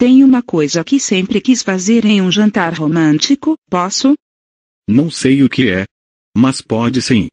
Tem uma coisa que sempre quis fazer em um jantar romântico, posso? Não sei o que é. Mas pode sim.